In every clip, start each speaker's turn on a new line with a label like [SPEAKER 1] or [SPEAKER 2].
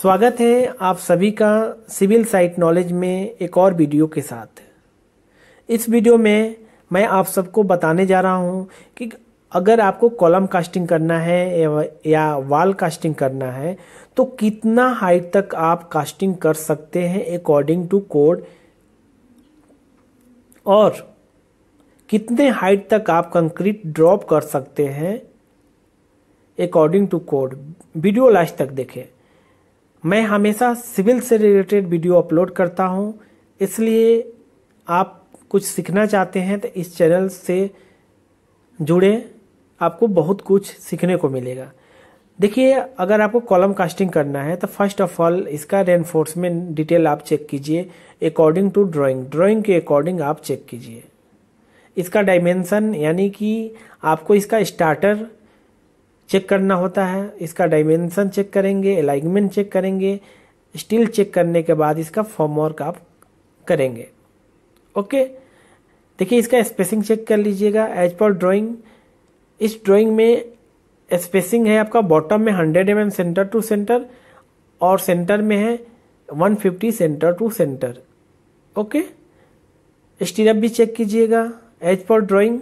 [SPEAKER 1] स्वागत है आप सभी का सिविल साइट नॉलेज में एक और वीडियो के साथ इस वीडियो में मैं आप सबको बताने जा रहा हूं कि अगर आपको कॉलम कास्टिंग करना है या वॉल कास्टिंग करना है तो कितना हाइट तक आप कास्टिंग कर सकते हैं अकॉर्डिंग टू कोड और कितने हाइट तक आप कंक्रीट ड्रॉप कर सकते हैं according to code video last तक देखें मैं हमेशा सिविल से रिलेटेड वीडियो अपलोड करता हूँ इसलिए आप कुछ सीखना चाहते हैं तो इस चैनल से जुड़े आपको बहुत कुछ सीखने को मिलेगा देखिए अगर आपको कॉलम कास्टिंग करना है तो फर्स्ट ऑफ ऑल इसका रेनफोर्समेंट डिटेल आप चेक कीजिए अकॉर्डिंग टू ड्राइंग ड्राइंग के अकॉर्डिंग आप चेक कीजिए इसका डायमेंसन यानी कि आपको इसका स्टार्टर चेक करना होता है इसका डायमेंशन चेक करेंगे अलाइनमेंट चेक करेंगे स्टील चेक करने के बाद इसका फॉर्म वर्क आप करेंगे ओके देखिए इसका स्पेसिंग चेक कर लीजिएगा एज पर ड्राइंग इस ड्राइंग में स्पेसिंग है आपका बॉटम में 100 M mm centre to centre और सेंटर में है 150 centre to centre okay stirrup भी चेक कीजिएगा as per drawing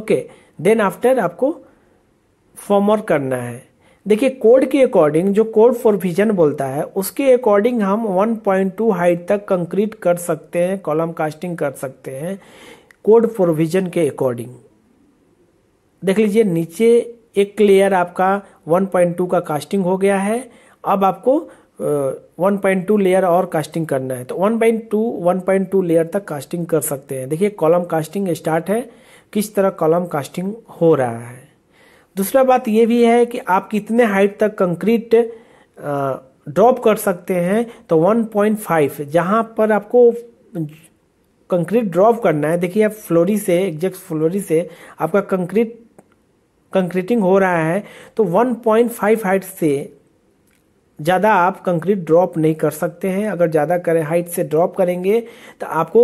[SPEAKER 1] okay then after आपको फॉर्मर करना है देखिए कोड के अकॉर्डिंग जो कोड फॉर विजन बोलता है उसके अकॉर्डिंग हम 1.2 हाइट तक कंक्रीट कर सकते हैं कॉलम कास्टिंग कर सकते हैं कोड फॉर विजन के अकॉर्डिंग देख लीजिए नीचे एक लेयर आपका 1.2 का कास्टिंग हो गया है अब आपको 1.2 लेयर और कास्टिंग करना है तो 1.2 1.2 लेयर तक कास्टिंग कर सकते हैं देखिए कॉलम कास्टिंग स्टार्ट है किस तरह कॉलम कास्टिंग हो रहा है दूसरा बात यह भी है कि आप कितने हाइट तक कंक्रीट ड्रॉप कर सकते हैं तो 1.5 जहां पर आपको कंक्रीट ड्रॉप करना है देखिए आप फ्लोरी से एग्जैक्ट फ्लोरी से आपका कंक्रीट कंक्रीटिंग हो रहा है तो 1.5 हाइट से ज़्यादा आप कंक्रीट ड्रॉप नहीं कर सकते हैं अगर ज़्यादा करें हाइट से ड्रॉप करेंगे तो आपको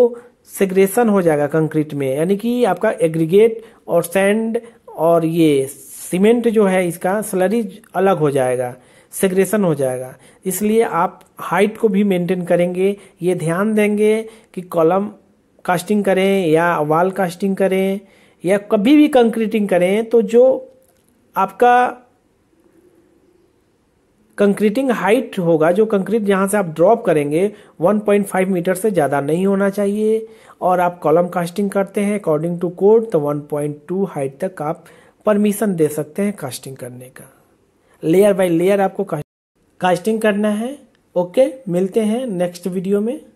[SPEAKER 1] सेग्रेशन हो जाएगा कंक्रीट में यानी कि आपका एग्रीगेट और सैंड और ये सीमेंट जो है इसका स्लरी अलग हो जाएगा सेग्रेशन हो जाएगा इसलिए आप हाइट को भी मेंटेन करेंगे ये ध्यान देंगे कि कॉलम कास्टिंग करें या वाल कास्टिंग करें या कभी भी कंक्रीटिंग करें तो जो आपका कंक्रीटिंग हाइट होगा जो कंक्रीट जहां से आप ड्रॉप करेंगे 1.5 मीटर से ज़्यादा नहीं होना चाहिए और आप कॉलम कास्टिंग करते हैं अकॉर्डिंग टू कोड तो 1.2 हाइट तक आप परमिशन दे सकते हैं कास्टिंग करने का लेयर बाय लेयर आपको कास्टिंग करना है ओके मिलते हैं नेक्स्ट वीडियो में